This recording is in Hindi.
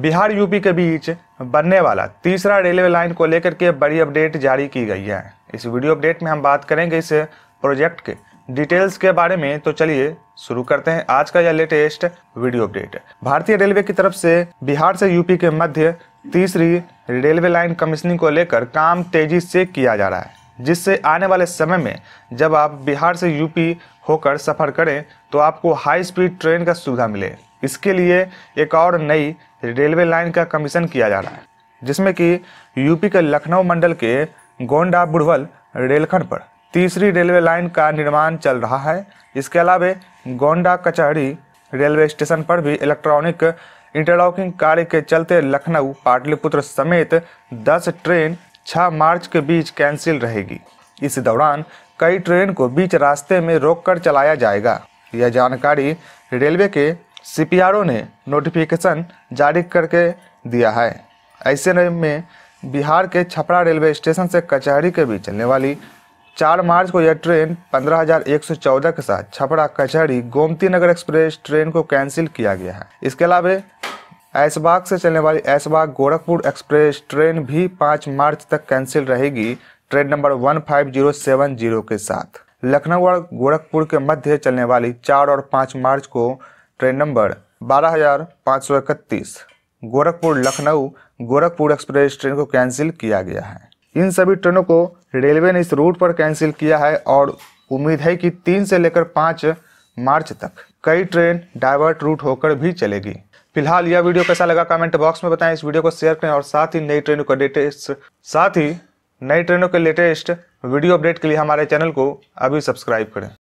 बिहार यूपी के बीच बनने वाला तीसरा रेलवे लाइन को लेकर के बड़ी अपडेट जारी की गई है इस वीडियो अपडेट में हम बात करेंगे इस प्रोजेक्ट के डिटेल्स के बारे में तो चलिए शुरू करते हैं आज का यह लेटेस्ट वीडियो अपडेट भारतीय रेलवे की तरफ से बिहार से यूपी के मध्य तीसरी रेलवे लाइन कमिश्निंग को लेकर काम तेजी से किया जा रहा है जिससे आने वाले समय में जब आप बिहार से यूपी होकर सफ़र करें तो आपको हाई स्पीड ट्रेन का सुविधा मिले इसके लिए एक और नई रेलवे लाइन का कमीशन किया जा रहा है जिसमें कि यूपी के लखनऊ मंडल के गोंडा बुढ़वल रेलखंड पर तीसरी रेलवे लाइन का निर्माण चल रहा है इसके अलावा गोंडा कचहरी रेलवे स्टेशन पर भी इलेक्ट्रॉनिक इंटरलॉकिंग कार्य के चलते लखनऊ पाटलिपुत्र समेत 10 ट्रेन छः मार्च के बीच कैंसिल रहेगी इस दौरान कई ट्रेन को बीच रास्ते में रोककर चलाया जाएगा यह जानकारी रेलवे के सी ने नोटिफिकेशन जारी करके दिया है ऐसे में बिहार के छपरा रेलवे स्टेशन से कचहरी के बीच चलने वाली 4 मार्च को यह ट्रेन 15,114 के साथ छपरा कचहरी गोमती नगर एक्सप्रेस ट्रेन को कैंसिल किया गया है इसके अलावा ऐसबाग से चलने वाली ऐसबाग गोरखपुर एक्सप्रेस ट्रेन भी पाँच मार्च तक कैंसिल रहेगी train number one five zero seven zero के साथ लखनऊ और गोरखपुर के मध्य चलने वाली चार और पाँच मार्च को ट्रेन नंबर बारह हजार पाँच सौ इकतीस गोरखपुर लखनऊ गोरखपुर एक्सप्रेस ट्रेन को कैंसिल किया गया है इन सभी ट्रेनों को रेलवे ने इस रूट पर कैंसिल किया है और उम्मीद है कि तीन से लेकर पाँच मार्च तक कई ट्रेन डाइवर्ट रूट होकर भी चलेगी फिलहाल यह वीडियो कैसा लगा कमेंट बॉक्स में बताएं इस वीडियो को शेयर करें और साथ ही नई ट्रेनों का लेटेस्ट साथ ही नई ट्रेनों के लेटेस्ट वीडियो अपडेट के लिए हमारे चैनल को अभी सब्सक्राइब करें